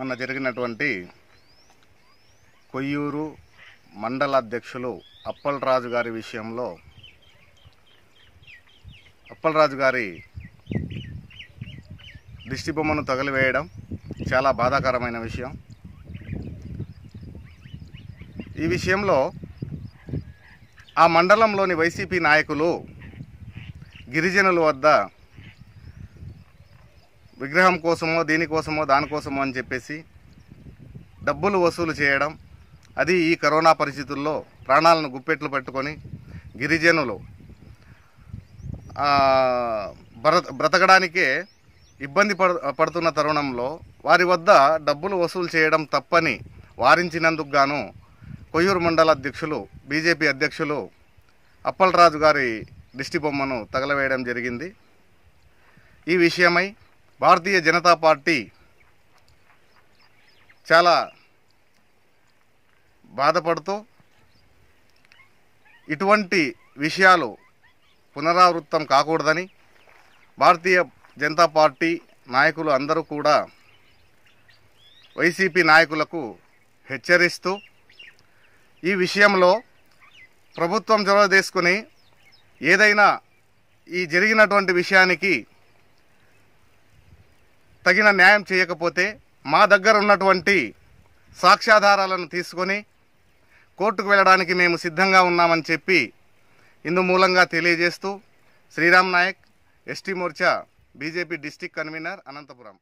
మొన్న జరిగినటువంటి కొయ్యూరు మండల అధ్యక్షులు అప్పలరాజు గారి విషయంలో అప్పలరాజు గారి దిష్టి బొమ్మను తగలివేయడం చాలా బాధాకరమైన విషయం ఈ విషయంలో ఆ మండలంలోని వైసీపీ నాయకులు గిరిజనుల వద్ద విగ్రహం కోసమో దీనికోసమో దానికోసమో అని చెప్పేసి డబ్బులు వసూలు చేయడం అది ఈ కరోనా పరిస్థితుల్లో ప్రాణాలను గుప్పెట్లు పట్టుకొని గిరిజనులు బ్రత బ్రతకడానికే ఇబ్బంది పడుతున్న తరుణంలో వారి వద్ద డబ్బులు వసూలు చేయడం తప్పని వారించినందుకు గాను కొయ్యూరు మండల అధ్యక్షులు బీజేపీ అధ్యక్షులు అప్పలరాజు గారి దిష్టి బొమ్మను తగలవేయడం జరిగింది ఈ విషయమై భారతీయ జనతా పార్టీ చాలా బాధపడుతూ ఇటువంటి విషయాలు పునరావృత్తం కాకూడదని భారతీయ జనతా పార్టీ నాయకులు అందరూ కూడా వైసీపీ నాయకులకు హెచ్చరిస్తూ ఈ విషయంలో ప్రభుత్వం చొరవ తీసుకుని ఏదైనా ఈ జరిగినటువంటి విషయానికి తగిన న్యాయం చేయకపోతే మా దగ్గర ఉన్నటువంటి సాక్ష్యాధారాలను తీసుకొని కోర్టుకు వెళ్ళడానికి మేము సిద్ధంగా ఉన్నామని చెప్పి ఇందు మూలంగా తెలియజేస్తూ Sriram Nayak ST Morcha BJP district convener Anantapuram